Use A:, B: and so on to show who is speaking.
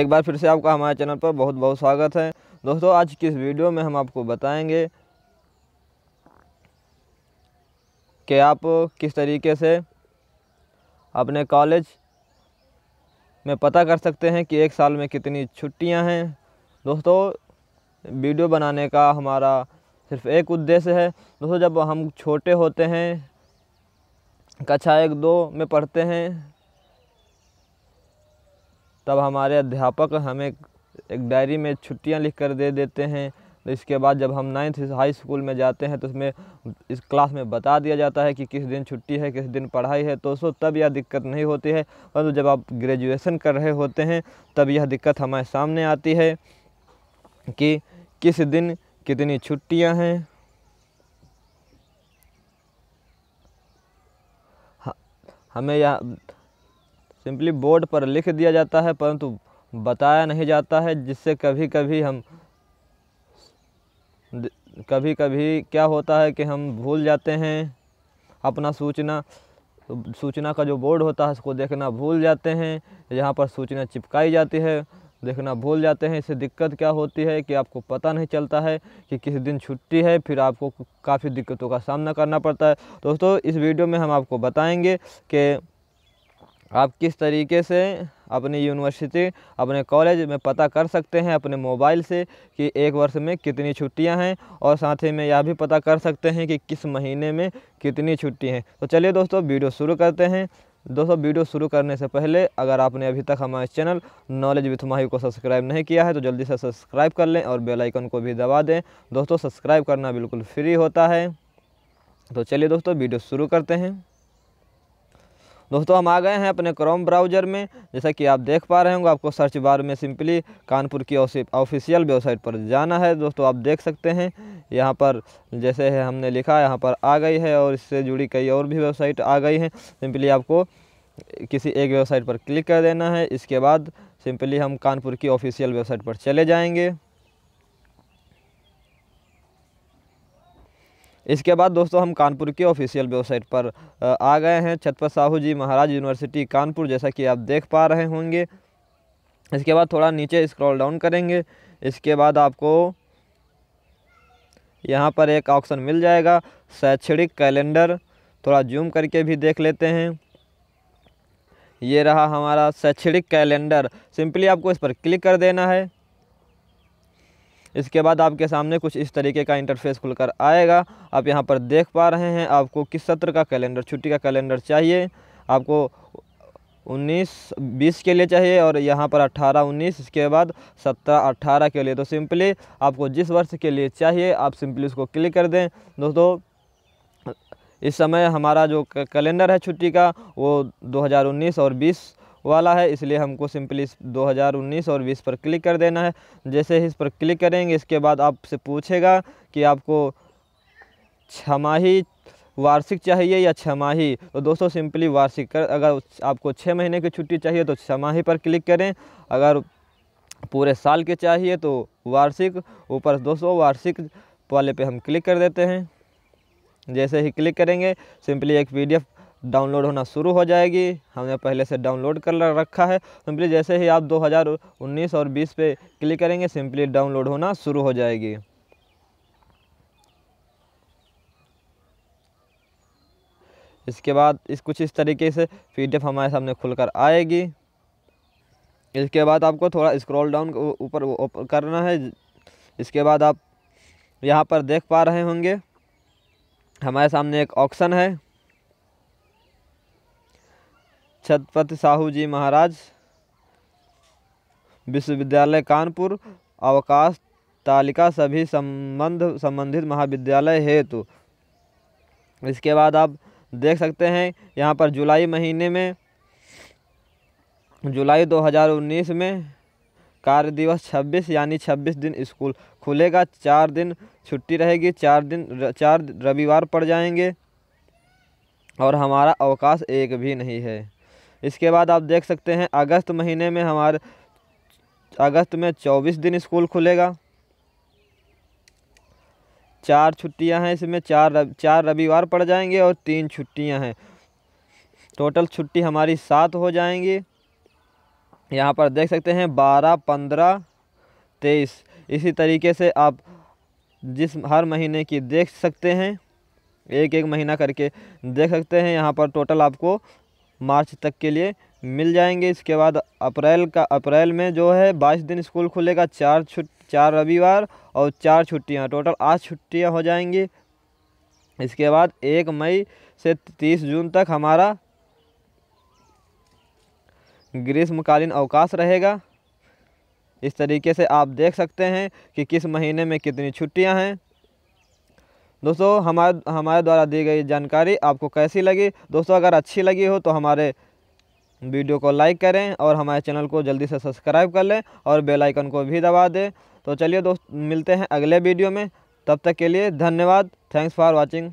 A: एक बार फिर से आपका हमारे चैनल पर बहुत बहुत स्वागत है दोस्तों आज की इस वीडियो में हम आपको बताएंगे कि आप किस तरीके से अपने कॉलेज में पता कर सकते हैं कि एक साल में कितनी छुट्टियां हैं दोस्तों वीडियो बनाने का हमारा सिर्फ एक उद्देश्य है दोस्तों जब हम छोटे होते हैं कक्षा एक दो में पढ़ते हैं तब हमारे अध्यापक हमें एक डायरी में छुट्टियां लिख कर दे देते हैं तो इसके बाद जब हम नाइन्थ हाई स्कूल में जाते हैं तो उसमें इस क्लास में बता दिया जाता है कि किस दिन छुट्टी है किस दिन पढ़ाई है तो सो तब यह दिक्कत नहीं होती है परंतु तो जब आप ग्रेजुएशन कर रहे होते हैं तब यह दिक्कत हमारे सामने आती है कि किस दिन कितनी छुट्टियां हैं हमें यह सिंपली बोर्ड पर लिख दिया जाता है परंतु बताया नहीं जाता है जिससे कभी कभी हम कभी कभी क्या होता है कि हम भूल जाते हैं अपना सूचना सूचना का जो बोर्ड होता है उसको देखना भूल जाते हैं यहाँ पर सूचना चिपकाई जाती है देखना भूल जाते हैं इससे दिक्कत क्या होती है कि आपको पता नहीं चलता है कि किस दिन छुट्टी है फिर आपको काफ़ी दिक्कतों का सामना करना पड़ता है दोस्तों इस वीडियो में हम आपको बताएंगे कि आप किस तरीके से अपनी यूनिवर्सिटी अपने कॉलेज में पता कर सकते हैं अपने मोबाइल से कि एक वर्ष में कितनी छुट्टियां हैं और साथ ही में यह भी पता कर सकते हैं कि किस महीने में कितनी छुट्टी हैं तो चलिए दोस्तों वीडियो शुरू करते हैं दोस्तों वीडियो शुरू करने से पहले अगर आपने अभी तक हमारे चैनल नॉलेज विथ माही को सब्सक्राइब नहीं किया है तो जल्दी से सब्सक्राइब कर लें और बेल आइकन को भी दबा दें दोस्तों सब्सक्राइब करना बिल्कुल फ्री होता है तो चलिए दोस्तों वीडियो शुरू करते हैं दोस्तों हम आ गए हैं अपने क्रोम ब्राउज़र में जैसा कि आप देख पा रहे होंगे आपको सर्च बार में सिंपली कानपुर की ऑफिशियल वेबसाइट पर जाना है दोस्तों आप देख सकते हैं यहाँ पर जैसे है हमने लिखा यहाँ पर आ गई है और इससे जुड़ी कई और भी वेबसाइट आ गई हैं सिंपली आपको किसी एक वेबसाइट पर क्लिक कर देना है इसके बाद सिंपली हम कानपुर की ऑफिशियल वेबसाइट पर चले जाएँगे इसके बाद दोस्तों हम कानपुर के ऑफिशियल वेबसाइट पर आ गए हैं छतपत साहू जी महाराज यूनिवर्सिटी कानपुर जैसा कि आप देख पा रहे होंगे इसके बाद थोड़ा नीचे स्क्रॉल डाउन करेंगे इसके बाद आपको यहाँ पर एक ऑप्शन मिल जाएगा शैक्षणिक कैलेंडर थोड़ा जूम करके भी देख लेते हैं ये रहा हमारा शैक्षणिक कैलेंडर सिंपली आपको इस पर क्लिक कर देना है इसके बाद आपके सामने कुछ इस तरीके का इंटरफेस खुलकर आएगा आप यहाँ पर देख पा रहे हैं आपको किस सत्र का कैलेंडर छुट्टी का कैलेंडर चाहिए आपको 19 20 के लिए चाहिए और यहाँ पर 18 19 इसके बाद 17 18 के लिए तो सिंपली आपको जिस वर्ष के लिए चाहिए आप सिंपली उसको क्लिक कर दें दोस्तों इस समय हमारा जो कैलेंडर है छुट्टी का वो 2019 और 20 वाला है इसलिए हमको सिंपली इस 2019 और 20 पर क्लिक कर देना है जैसे ही इस पर क्लिक करेंगे इसके बाद आपसे पूछेगा कि आपको छमाही वार्षिक चाहिए या छमाही तो दोस्तों सिंपली वार्षिक कर अगर आपको छः महीने की छुट्टी चाहिए तो छमाही पर क्लिक करें अगर पूरे साल के चाहिए तो वार्षिक ऊपर दोस्तों वार्षिक वाले पे हम क्लिक कर देते हैं जैसे ही क्लिक करेंगे सिंपली एक पीडीएफ डाउनलोड होना शुरू हो जाएगी हमने पहले से डाउनलोड कर रखा है सिंपली जैसे ही आप 2019 और 20 पे क्लिक करेंगे सिंपली डाउनलोड होना शुरू हो जाएगी इसके बाद इस कुछ इस तरीके से पीडीएफ हमारे सामने खुलकर आएगी इसके बाद आपको थोड़ा स्क्रॉल डाउन ऊपर करना है इसके बाद आप यहाँ पर देख पा रहे होंगे हमारे सामने एक ऑप्शन है छतपति साहू जी महाराज विश्वविद्यालय कानपुर अवकाश तालिका सभी संबंध संबंधित महाविद्यालय हेतु इसके बाद आप देख सकते हैं यहाँ पर जुलाई महीने में जुलाई 2019 में कार्य दिवस 26 यानी 26 दिन स्कूल खुलेगा चार दिन छुट्टी रहेगी चार दिन चार रविवार पड़ जाएंगे और हमारा अवकाश एक भी नहीं है इसके बाद आप देख सकते हैं अगस्त महीने में हमारे अगस्त में चौबीस दिन स्कूल खुलेगा चार छुट्टियां हैं इसमें चार रव, चार रविवार पड़ जाएंगे और तीन छुट्टियां हैं टोटल छुट्टी हमारी सात हो जाएंगी यहाँ पर देख सकते हैं बारह पंद्रह तेईस इसी तरीके से आप जिस हर महीने की देख सकते हैं एक एक महीना करके देख सकते हैं यहाँ पर टोटल आपको मार्च तक के लिए मिल जाएंगे इसके बाद अप्रैल का अप्रैल में जो है बाईस दिन स्कूल खुलेगा चार छुट चार रविवार और चार छुट्टियां टोटल आठ छुट्टियां हो जाएंगी इसके बाद एक मई से तीस जून तक हमारा ग्रीष्मकालीन अवकाश रहेगा इस तरीके से आप देख सकते हैं कि किस महीने में कितनी छुट्टियां हैं दोस्तों हमारे हमारे द्वारा दी गई जानकारी आपको कैसी लगी दोस्तों अगर अच्छी लगी हो तो हमारे वीडियो को लाइक करें और हमारे चैनल को जल्दी से सब्सक्राइब कर लें और बेल आइकन को भी दबा दें तो चलिए दोस्त मिलते हैं अगले वीडियो में तब तक के लिए धन्यवाद थैंक्स फॉर वॉचिंग